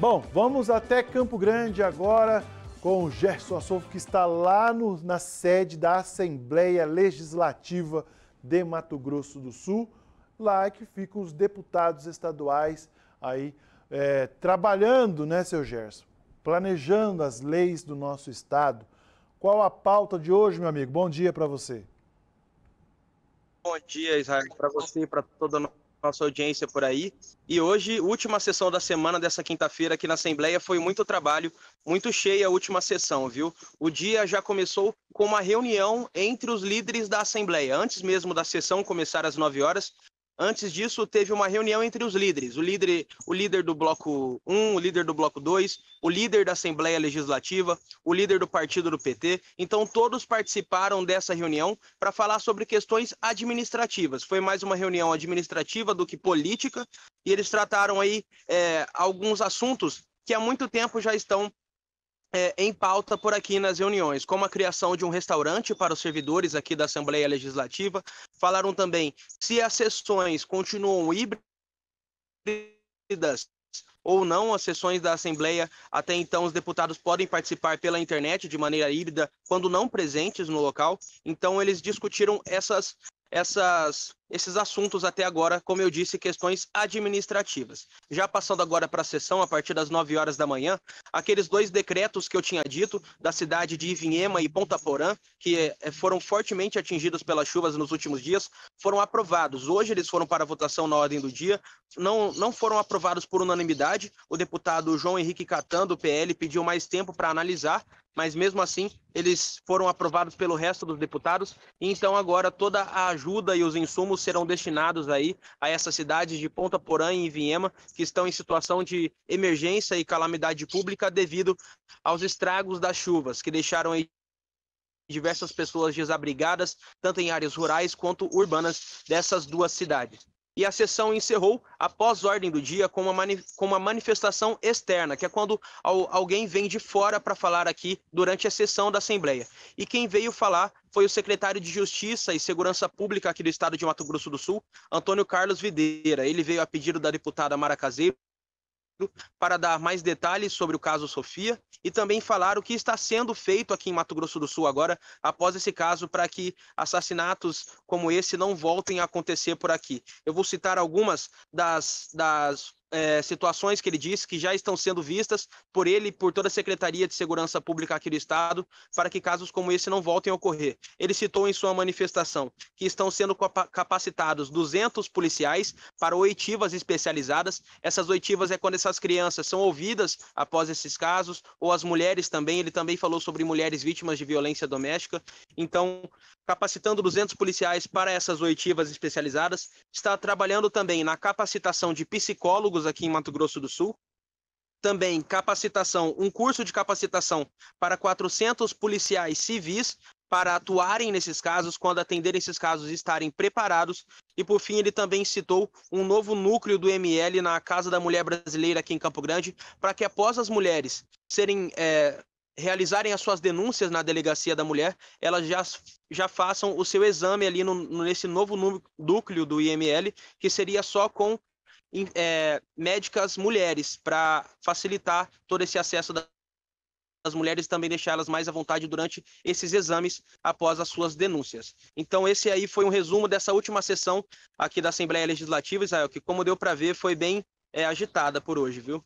Bom, vamos até Campo Grande agora com o Gerson Assofo, que está lá no, na sede da Assembleia Legislativa de Mato Grosso do Sul, lá é que ficam os deputados estaduais aí é, trabalhando, né, seu Gerson? Planejando as leis do nosso estado. Qual a pauta de hoje, meu amigo? Bom dia para você. Bom dia, Israel, para você e para toda a nossa nossa audiência por aí. E hoje, última sessão da semana dessa quinta-feira aqui na Assembleia, foi muito trabalho, muito cheia a última sessão, viu? O dia já começou com uma reunião entre os líderes da Assembleia. Antes mesmo da sessão começar às 9 horas, Antes disso, teve uma reunião entre os líderes, o líder, o líder do bloco 1, o líder do bloco 2, o líder da Assembleia Legislativa, o líder do partido do PT. Então, todos participaram dessa reunião para falar sobre questões administrativas. Foi mais uma reunião administrativa do que política, e eles trataram aí é, alguns assuntos que há muito tempo já estão é, em pauta por aqui nas reuniões, como a criação de um restaurante para os servidores aqui da Assembleia Legislativa. Falaram também se as sessões continuam híbridas ou não as sessões da Assembleia. Até então, os deputados podem participar pela internet de maneira híbrida, quando não presentes no local. Então, eles discutiram essas essas, esses assuntos até agora, como eu disse, questões administrativas. Já passando agora para a sessão, a partir das 9 horas da manhã, aqueles dois decretos que eu tinha dito, da cidade de Ivinhema e Ponta Porã, que eh, foram fortemente atingidos pelas chuvas nos últimos dias, foram aprovados. Hoje eles foram para votação na ordem do dia, não, não foram aprovados por unanimidade. O deputado João Henrique Catan, do PL, pediu mais tempo para analisar, mas mesmo assim eles foram aprovados pelo resto dos deputados, e então agora toda a ajuda e os insumos serão destinados aí a essas cidades de Ponta Porã e Viema, que estão em situação de emergência e calamidade pública devido aos estragos das chuvas, que deixaram aí diversas pessoas desabrigadas, tanto em áreas rurais quanto urbanas dessas duas cidades e a sessão encerrou após ordem do dia com uma, mani com uma manifestação externa, que é quando al alguém vem de fora para falar aqui durante a sessão da Assembleia. E quem veio falar foi o secretário de Justiça e Segurança Pública aqui do estado de Mato Grosso do Sul, Antônio Carlos Videira. Ele veio a pedido da deputada Mara Caseiro para dar mais detalhes sobre o caso Sofia e também falar o que está sendo feito aqui em Mato Grosso do Sul agora, após esse caso, para que assassinatos como esse não voltem a acontecer por aqui. Eu vou citar algumas das, das é, situações que ele disse que já estão sendo vistas por ele e por toda a Secretaria de Segurança Pública aqui do Estado, para que casos como esse não voltem a ocorrer. Ele citou em sua manifestação que estão sendo capacitados 200 policiais para oitivas especializadas. Essas oitivas é quando essas crianças são ouvidas após esses casos, ou as mulheres também. Ele também falou sobre mulheres vítimas de violência doméstica. Então, capacitando 200 policiais para essas oitivas especializadas, está trabalhando também na capacitação de psicólogos públicos aqui em Mato Grosso do Sul. Também capacitação, um curso de capacitação para 400 policiais civis para atuarem nesses casos, quando atenderem esses casos, estarem preparados. E por fim, ele também citou um novo núcleo do ML na Casa da Mulher Brasileira aqui em Campo Grande, para que após as mulheres serem é, realizarem as suas denúncias na delegacia da mulher, elas já, já façam o seu exame ali no, nesse novo núcleo do IML, que seria só com é, médicas mulheres para facilitar todo esse acesso das mulheres e também deixá-las mais à vontade durante esses exames após as suas denúncias. Então esse aí foi um resumo dessa última sessão aqui da Assembleia Legislativa, Israel, que como deu para ver foi bem é, agitada por hoje, viu?